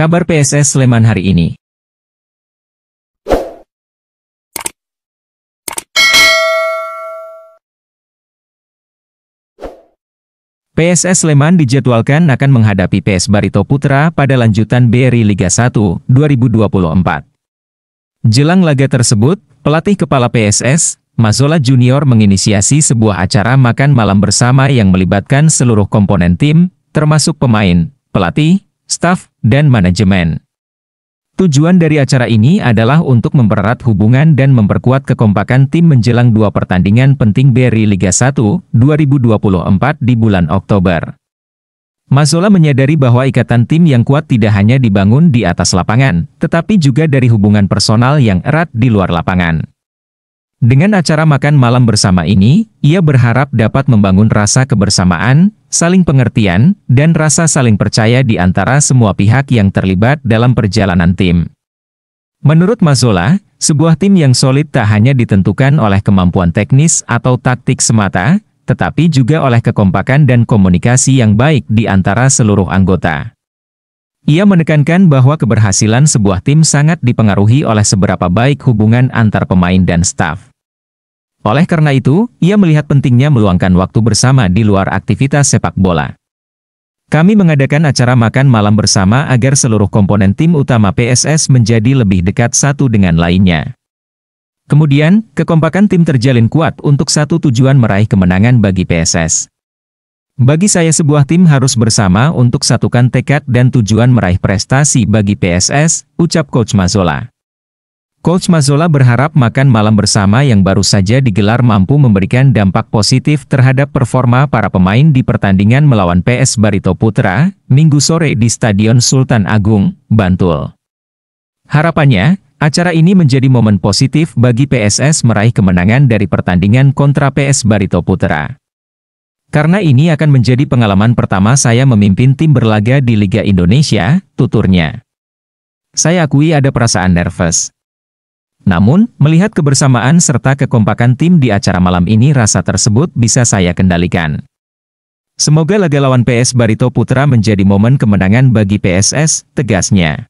Kabar PSS Sleman hari ini. PSS Sleman dijadwalkan akan menghadapi PS Barito Putra pada lanjutan BRI Liga 1 2024. Jelang laga tersebut, pelatih kepala PSS, Mazola Junior menginisiasi sebuah acara makan malam bersama yang melibatkan seluruh komponen tim, termasuk pemain, pelatih, staf, dan manajemen. Tujuan dari acara ini adalah untuk mempererat hubungan dan memperkuat kekompakan tim menjelang dua pertandingan penting BRI Liga 1 2024 di bulan Oktober. Mazola menyadari bahwa ikatan tim yang kuat tidak hanya dibangun di atas lapangan, tetapi juga dari hubungan personal yang erat di luar lapangan. Dengan acara makan malam bersama ini, ia berharap dapat membangun rasa kebersamaan, saling pengertian, dan rasa saling percaya di antara semua pihak yang terlibat dalam perjalanan tim. Menurut Mazola, sebuah tim yang solid tak hanya ditentukan oleh kemampuan teknis atau taktik semata, tetapi juga oleh kekompakan dan komunikasi yang baik di antara seluruh anggota. Ia menekankan bahwa keberhasilan sebuah tim sangat dipengaruhi oleh seberapa baik hubungan antar pemain dan staf. Oleh karena itu, ia melihat pentingnya meluangkan waktu bersama di luar aktivitas sepak bola. Kami mengadakan acara makan malam bersama agar seluruh komponen tim utama PSS menjadi lebih dekat satu dengan lainnya. Kemudian, kekompakan tim terjalin kuat untuk satu tujuan meraih kemenangan bagi PSS. Bagi saya sebuah tim harus bersama untuk satukan tekad dan tujuan meraih prestasi bagi PSS, ucap Coach Mazola. Coach Mazola berharap makan malam bersama yang baru saja digelar mampu memberikan dampak positif terhadap performa para pemain di pertandingan melawan PS Barito Putra, minggu sore di Stadion Sultan Agung, Bantul. Harapannya, acara ini menjadi momen positif bagi PSS meraih kemenangan dari pertandingan kontra PS Barito Putra. Karena ini akan menjadi pengalaman pertama saya memimpin tim berlaga di Liga Indonesia, tuturnya. Saya akui ada perasaan nervous. Namun, melihat kebersamaan serta kekompakan tim di acara malam ini rasa tersebut bisa saya kendalikan. Semoga laga lawan PS Barito Putra menjadi momen kemenangan bagi PSS, tegasnya.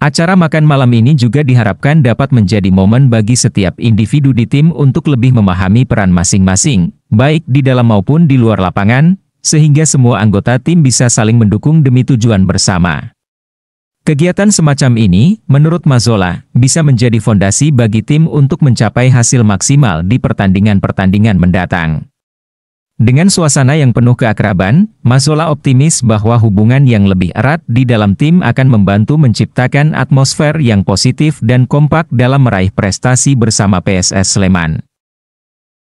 Acara makan malam ini juga diharapkan dapat menjadi momen bagi setiap individu di tim untuk lebih memahami peran masing-masing, baik di dalam maupun di luar lapangan, sehingga semua anggota tim bisa saling mendukung demi tujuan bersama. Kegiatan semacam ini, menurut Mazola, bisa menjadi fondasi bagi tim untuk mencapai hasil maksimal di pertandingan-pertandingan mendatang. Dengan suasana yang penuh keakraban, Mazola optimis bahwa hubungan yang lebih erat di dalam tim akan membantu menciptakan atmosfer yang positif dan kompak dalam meraih prestasi bersama PSS Sleman.